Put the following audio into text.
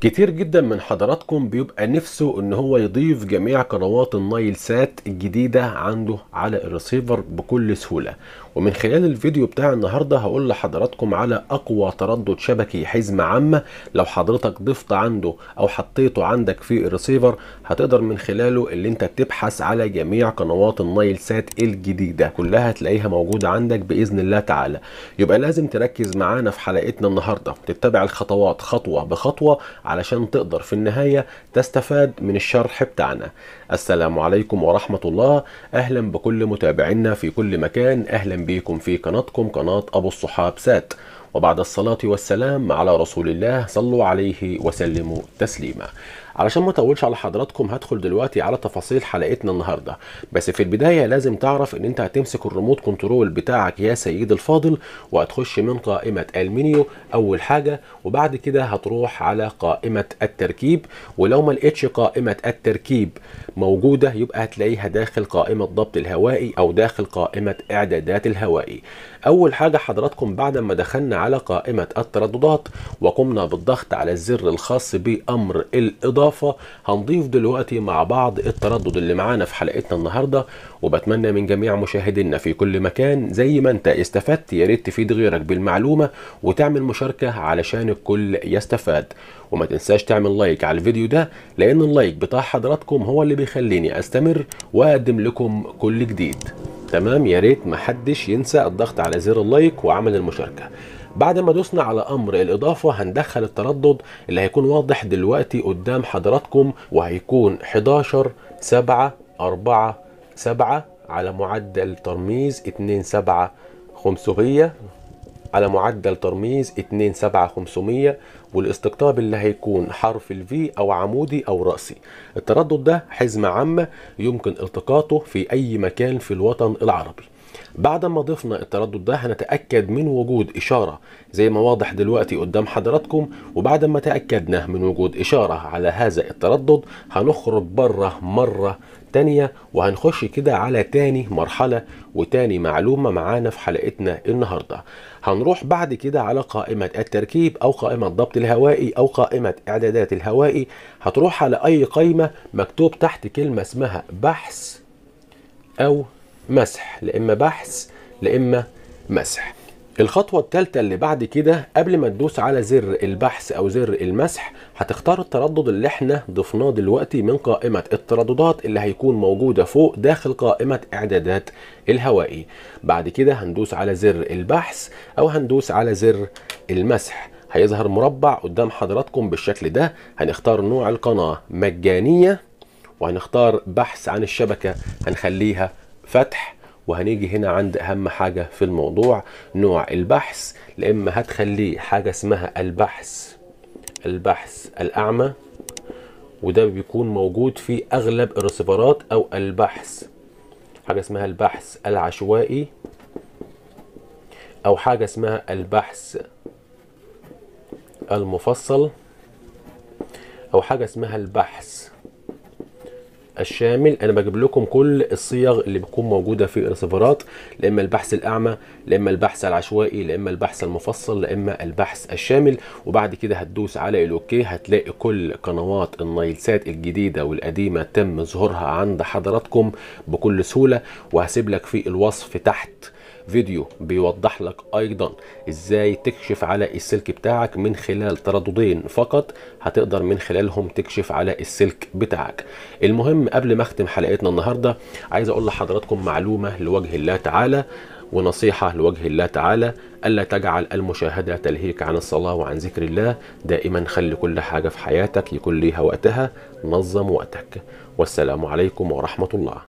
كتير جدا من حضراتكم بيبقى نفسه ان هو يضيف جميع قنوات النايل سات الجديدة عنده على الريسيفر بكل سهولة ومن خلال الفيديو بتاع النهاردة هقول لحضراتكم على اقوى تردد شبكي حزمة عامة لو حضرتك ضفت عنده او حطيته عندك في الريسيفر هتقدر من خلاله اللي انت تبحث على جميع قنوات النايل سات الجديدة كلها هتلاقيها موجودة عندك باذن الله تعالى يبقى لازم تركز معانا في حلقتنا النهاردة وتتبع الخطوات خطوة بخطوة علشان تقدر في النهاية تستفاد من الشرح بتاعنا السلام عليكم ورحمة الله أهلا بكل متابعينا في كل مكان أهلا بيكم في قناتكم قناة أبو الصحاب سات وبعد الصلاة والسلام على رسول الله صلوا عليه وسلموا تسليما علشان ما اطولش على حضراتكم هدخل دلوقتي على تفاصيل حلقتنا النهارده بس في البدايه لازم تعرف ان انت هتمسك الريموت كنترول بتاعك يا سيد الفاضل وهتخش من قائمه المنيو اول حاجه وبعد كده هتروح على قائمه التركيب ولو ما لقيتش قائمه التركيب موجوده يبقى هتلاقيها داخل قائمه ضبط الهوائي او داخل قائمه اعدادات الهوائي اول حاجه حضراتكم بعد ما دخلنا على قائمه الترددات وقمنا بالضغط على الزر الخاص بامر الاضاءه اضافه هنضيف دلوقتي مع بعض التردد اللي معانا في حلقتنا النهارده وبتمنى من جميع مشاهدينا في كل مكان زي ما انت استفدت يا ريت تفيد غيرك بالمعلومه وتعمل مشاركه علشان الكل يستفاد وما تنساش تعمل لايك على الفيديو ده لان اللايك بتاع حضراتكم هو اللي بيخليني استمر واقدم لكم كل جديد تمام يا ريت محدش ينسى الضغط على زر اللايك وعمل المشاركه بعد ما دوسنا على امر الاضافه هندخل التردد اللي هيكون واضح دلوقتي قدام حضراتكم وهيكون 11 7 4 7 على معدل ترميز 2 7 500 على معدل ترميز 2 7 500 والاستقطاب اللي هيكون حرف الفي او عمودي او راسي التردد ده حزمه عامه يمكن التقاطه في اي مكان في الوطن العربي بعد ما ضفنا التردد ده هنتأكد من وجود إشارة زي ما واضح دلوقتي قدام حضراتكم وبعد ما تأكدنا من وجود إشارة على هذا التردد هنخرج بره مرة تانية وهنخش كده على تاني مرحلة وتاني معلومة معانا في حلقتنا النهاردة هنروح بعد كده على قائمة التركيب أو قائمة الضبط الهوائي أو قائمة إعدادات الهوائي هتروح على أي قائمة مكتوب تحت كلمة اسمها بحث أو مسح لا اما بحث لا اما مسح الخطوة الثالثة اللي بعد كده قبل ما تدوس على زر البحث أو زر المسح هتختار التردد اللي احنا ضفناه دلوقتي من قائمة الترددات اللي هيكون موجودة فوق داخل قائمة إعدادات الهوائي بعد كده هندوس على زر البحث أو هندوس على زر المسح هيظهر مربع قدام حضراتكم بالشكل ده هنختار نوع القناة مجانية وهنختار بحث عن الشبكة هنخليها فتح وهنيجي هنا عند اهم حاجه في الموضوع نوع البحث لا اما هتخليه حاجه اسمها البحث البحث الاعمى وده بيكون موجود في اغلب الريسيفرات او البحث حاجه اسمها البحث العشوائي او حاجه اسمها البحث المفصل او حاجه اسمها البحث الشامل انا بجيب لكم كل الصيغ اللي بتكون موجوده في الريسيفرات لا اما البحث الاعمى لا اما البحث العشوائي لا اما البحث المفصل لا اما البحث الشامل وبعد كده هتدوس على الاوكي هتلاقي كل قنوات النايلسات الجديده والقديمه تم ظهورها عند حضراتكم بكل سهوله وهسيب لك في الوصف تحت فيديو بيوضح لك ايضا ازاي تكشف على السلك بتاعك من خلال ترددين فقط هتقدر من خلالهم تكشف على السلك بتاعك المهم قبل ما اختم حلقتنا النهارده عايز اقول لحضراتكم معلومه لوجه الله تعالى ونصيحة لوجه الله تعالى ألا تجعل المشاهدة تلهيك عن الصلاة وعن ذكر الله دائما خلي كل حاجة في حياتك يكون ليها وقتها نظم وقتك والسلام عليكم ورحمة الله